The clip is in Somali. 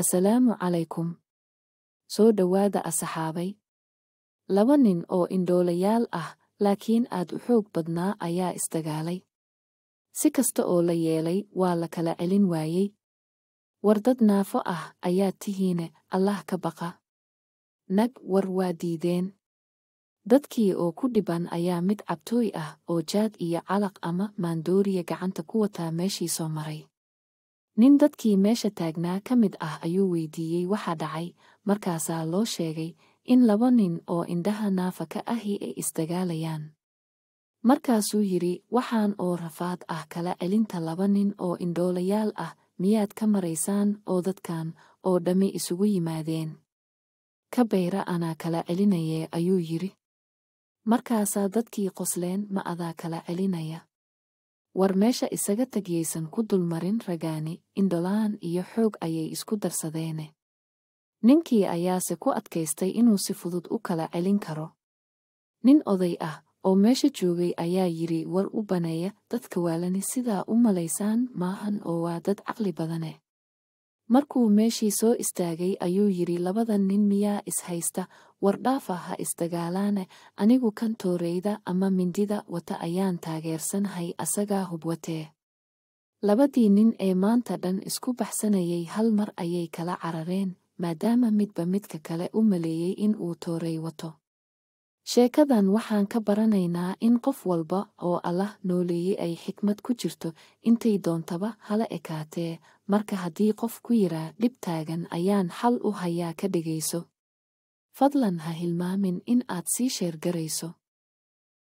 assalaamu calaykum soo dhowaada asaxaabay laba nin oo indhoolayaal ah laakiin aad u xoog badnaa ayaa isdagaalay si kasta oo la yeelay waa la kala celin waayey war dad naafo ah ayaa tihiine allah ka baqa nag war waa diideen dadkii oo ku dhiban ayaa mid cabtooy ah oo jaad iyo calaq ama maandooriya gacanta ku wataa meeshii soo maray nin dadkii meesha taagnaa ka mid ah ayuu weydiiyey waxaa dhacay markaasaa loo sheegay in laba nin oo indhaha naafa ka ahi ay isdagaalayaan markaasuu yidhi waxaan oo rafaad ah kala celinta laba nin oo indhoolayaal ah miyaad ka maraysaan oo dadkan oo dhammi isugu yimaadeen ka bayra anaa kala celinaye ayuu yidhi markaasaa dadkii qosleen ma adaa kala celinaya war meesha isaga tegyaysan ku dulmarin ragaani indholaan iyo xoog ayay isku darsadeene ninkii ayaase ku adkaystay inuu si fudud u kala celin karo nin oday ah oo meesha joogay ayaa yidhi war u baneeya dadka waalani sidaa u malaysaan maahan oo waa dad caqli badaneh markuu meeshii soo istaagay ayuu yidhi labada nin miyaa ishaysta wardhaafa ah, ha isdagaalaane anigu kan tooreyda ama mindida wata ayaan taageersanahay asagaa hubwatee labadii nin ee maanta dhan isku baxsanayay hal mar ayay kala carareen maadaama midba midka kale u maleeyey in uu tooray wato sheekadan waxaan ka baranaynaa in qof walba oo allah nooleeyey ay xikmad ku jirto intay doontaba hala ekaatee marka haddii qof ku yiraa dhib taagan ayaan xal u hayaa ka dhigayso fadlan ha hilmaamin in aad sii sheergarayso